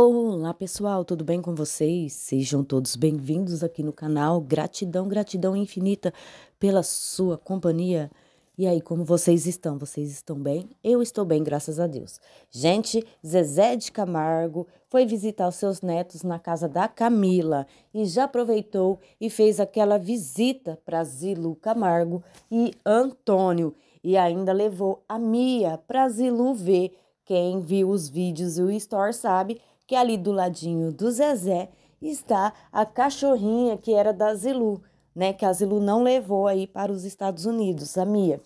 Olá pessoal, tudo bem com vocês? Sejam todos bem-vindos aqui no canal. Gratidão, gratidão infinita pela sua companhia. E aí, como vocês estão? Vocês estão bem? Eu estou bem, graças a Deus. Gente, Zezé de Camargo foi visitar os seus netos na casa da Camila e já aproveitou e fez aquela visita para Zilu Camargo e Antônio e ainda levou a Mia para Zilu ver. Quem viu os vídeos e o Store sabe que ali do ladinho do Zezé está a cachorrinha que era da Zilu, né? Que a Zilu não levou aí para os Estados Unidos, a Mia.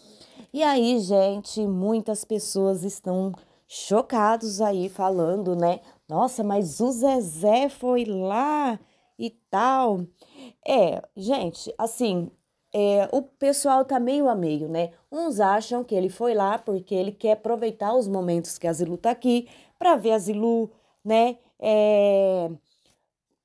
E aí, gente, muitas pessoas estão chocados aí falando, né? Nossa, mas o Zezé foi lá e tal. É, gente, assim, é, o pessoal tá meio a meio, né? Uns acham que ele foi lá porque ele quer aproveitar os momentos que a Zilu tá aqui para ver a Zilu, né? É...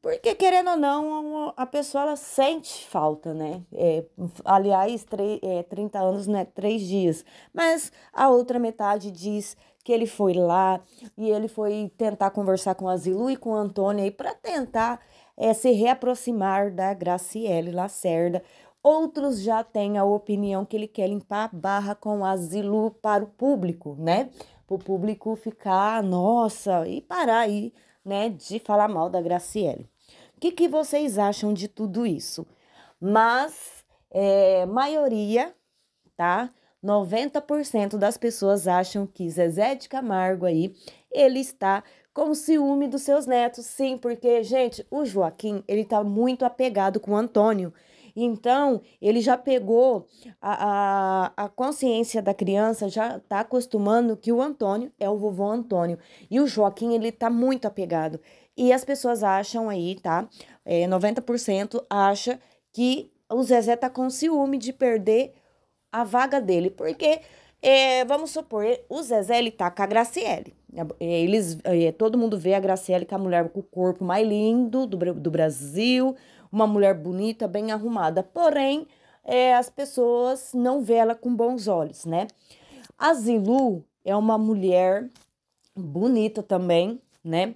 Porque, querendo ou não, a pessoa ela sente falta, né? É, aliás, é, 30 eh, anos não é dias. Mas a outra metade diz que ele foi lá e ele foi tentar conversar com a Zilu e com a Antônia para tentar é, se reaproximar da Graciele Lacerda. Outros já têm a opinião que ele quer limpar a barra com a Zilu para o público, né? para o público ficar, nossa, e parar aí, né, de falar mal da Graciele. O que, que vocês acham de tudo isso? Mas, é, maioria, tá? 90% das pessoas acham que Zezé de Camargo aí, ele está com ciúme dos seus netos. Sim, porque, gente, o Joaquim, ele tá muito apegado com o Antônio. Então, ele já pegou a, a, a consciência da criança, já tá acostumando que o Antônio é o vovô Antônio. E o Joaquim, ele tá muito apegado. E as pessoas acham aí, tá? É, 90% acha que o Zezé tá com ciúme de perder a vaga dele. Porque, é, vamos supor, o Zezé, ele tá com a Graciele. É, eles, é, todo mundo vê a Graciele com a mulher com o corpo mais lindo do, do Brasil, uma mulher bonita, bem arrumada. Porém, é, as pessoas não vê ela com bons olhos, né? A Zilu é uma mulher bonita também, né?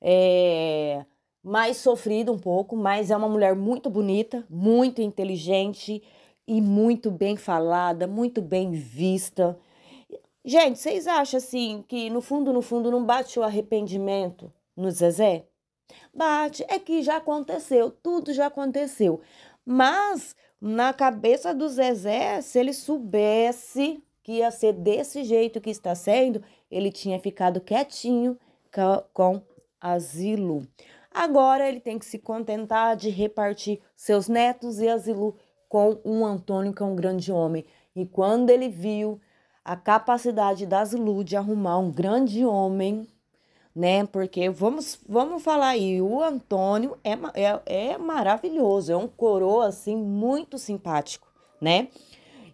É, mais sofrida um pouco, mas é uma mulher muito bonita, muito inteligente e muito bem falada, muito bem vista. Gente, vocês acham assim que no fundo, no fundo, não bate o arrependimento no Zezé? bate, é que já aconteceu, tudo já aconteceu. Mas na cabeça do Zezé, se ele soubesse que ia ser desse jeito que está sendo, ele tinha ficado quietinho com asilo. Agora ele tem que se contentar de repartir seus netos e asilo com um Antônio, que é um grande homem. E quando ele viu a capacidade da Zilu de arrumar um grande homem né? Porque vamos, vamos falar aí, o Antônio é, é, é maravilhoso, é um coroa assim muito simpático, né?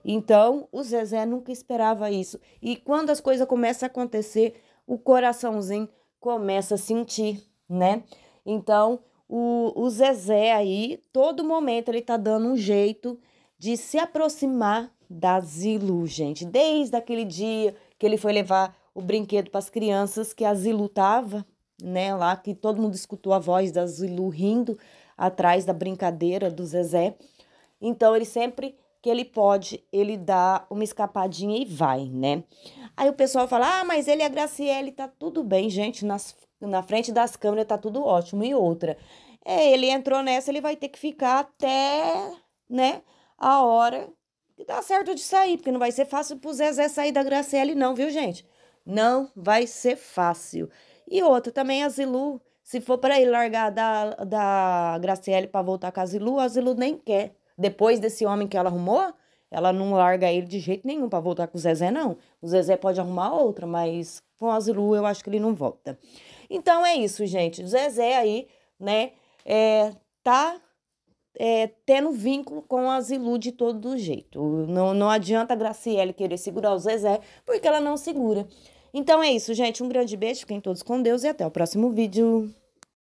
Então, o Zezé nunca esperava isso. E quando as coisas começam a acontecer, o coraçãozinho começa a sentir, né? Então, o, o Zezé aí, todo momento, ele tá dando um jeito de se aproximar da Zilu, gente. Desde aquele dia que ele foi levar o brinquedo para as crianças que a Zilu tava, né, lá que todo mundo escutou a voz da Zilu rindo atrás da brincadeira do Zezé. Então ele sempre que ele pode, ele dá uma escapadinha e vai, né? Aí o pessoal fala: "Ah, mas ele é Graciele, tá tudo bem, gente, nas, na frente das câmeras tá tudo ótimo". E outra, é, ele entrou nessa, ele vai ter que ficar até, né, a hora que dá certo de sair, porque não vai ser fácil pro Zezé sair da Graciele não, viu, gente? Não vai ser fácil. E outra, também a Zilu. Se for para ir largar da, da Graciele para voltar com a Zilu, a Zilu nem quer. Depois desse homem que ela arrumou, ela não larga ele de jeito nenhum para voltar com o Zezé, não. O Zezé pode arrumar outra, mas com a Zilu eu acho que ele não volta. Então é isso, gente. O Zezé aí, né, é, tá é, tendo vínculo com a Zilu de todo jeito. Não, não adianta a Graciele querer segurar o Zezé, porque ela não segura. Então é isso, gente. Um grande beijo, fiquem todos com Deus e até o próximo vídeo.